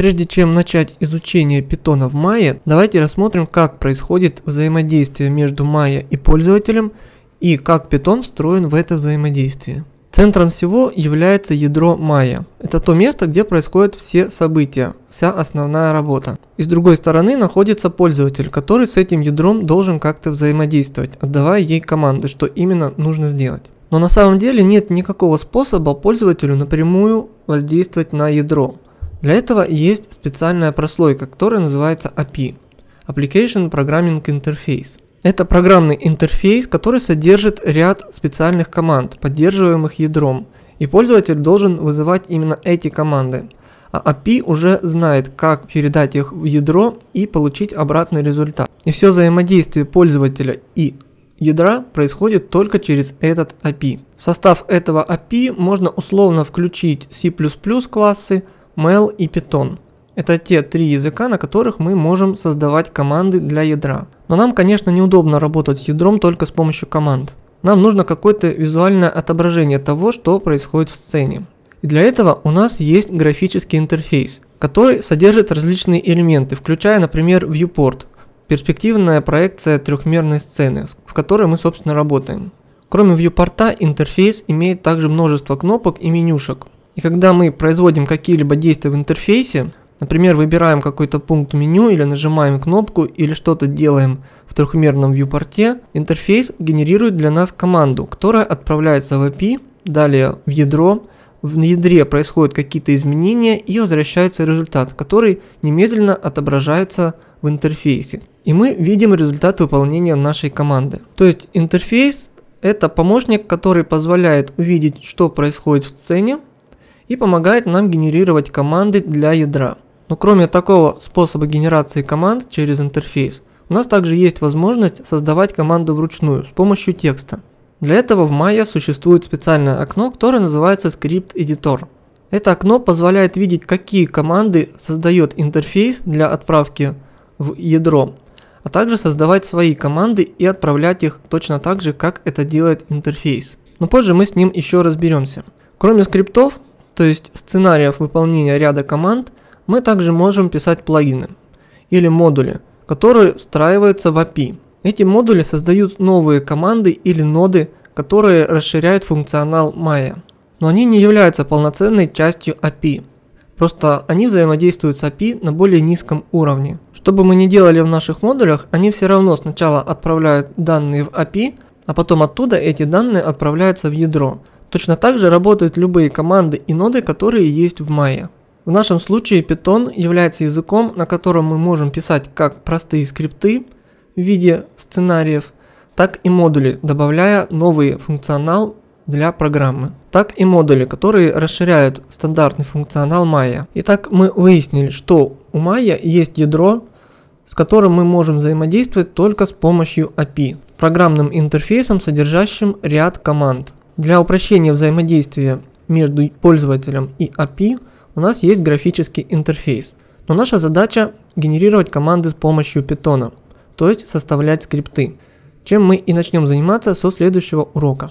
Прежде чем начать изучение питона в Maya, давайте рассмотрим, как происходит взаимодействие между Maya и пользователем и как питон встроен в это взаимодействие. Центром всего является ядро Maya. Это то место, где происходят все события, вся основная работа. И с другой стороны находится пользователь, который с этим ядром должен как-то взаимодействовать, отдавая ей команды, что именно нужно сделать. Но на самом деле нет никакого способа пользователю напрямую воздействовать на ядро. Для этого есть специальная прослойка, которая называется API – Application Programming Interface. Это программный интерфейс, который содержит ряд специальных команд, поддерживаемых ядром, и пользователь должен вызывать именно эти команды. А API уже знает, как передать их в ядро и получить обратный результат. И все взаимодействие пользователя и ядра происходит только через этот API. В состав этого API можно условно включить C++ классы, Mel и Python. Это те три языка, на которых мы можем создавать команды для ядра. Но нам, конечно, неудобно работать с ядром только с помощью команд. Нам нужно какое-то визуальное отображение того, что происходит в сцене. И для этого у нас есть графический интерфейс, который содержит различные элементы, включая, например, viewport, перспективная проекция трехмерной сцены, в которой мы, собственно, работаем. Кроме viewport, интерфейс имеет также множество кнопок и менюшек, и когда мы производим какие-либо действия в интерфейсе, например, выбираем какой-то пункт меню или нажимаем кнопку или что-то делаем в трехмерном вьюпорте, интерфейс генерирует для нас команду, которая отправляется в API, далее в ядро, в ядре происходят какие-то изменения и возвращается результат, который немедленно отображается в интерфейсе. И мы видим результат выполнения нашей команды. То есть интерфейс это помощник, который позволяет увидеть, что происходит в сцене, и помогает нам генерировать команды для ядра. Но кроме такого способа генерации команд через интерфейс, у нас также есть возможность создавать команду вручную с помощью текста. Для этого в Maya существует специальное окно, которое называется Script Editor. Это окно позволяет видеть, какие команды создает интерфейс для отправки в ядро, а также создавать свои команды и отправлять их точно так же, как это делает интерфейс. Но позже мы с ним еще разберемся. Кроме скриптов, то есть сценариев выполнения ряда команд, мы также можем писать плагины или модули, которые встраиваются в API. Эти модули создают новые команды или ноды, которые расширяют функционал Maya. Но они не являются полноценной частью API. Просто они взаимодействуют с API на более низком уровне. Что бы мы ни делали в наших модулях, они все равно сначала отправляют данные в API, а потом оттуда эти данные отправляются в ядро, Точно так же работают любые команды и ноды, которые есть в Maya. В нашем случае Python является языком, на котором мы можем писать как простые скрипты в виде сценариев, так и модули, добавляя новый функционал для программы, так и модули, которые расширяют стандартный функционал Maya. Итак, мы выяснили, что у Maya есть ядро, с которым мы можем взаимодействовать только с помощью API, программным интерфейсом, содержащим ряд команд – для упрощения взаимодействия между пользователем и API у нас есть графический интерфейс. Но наша задача генерировать команды с помощью Python, то есть составлять скрипты, чем мы и начнем заниматься со следующего урока.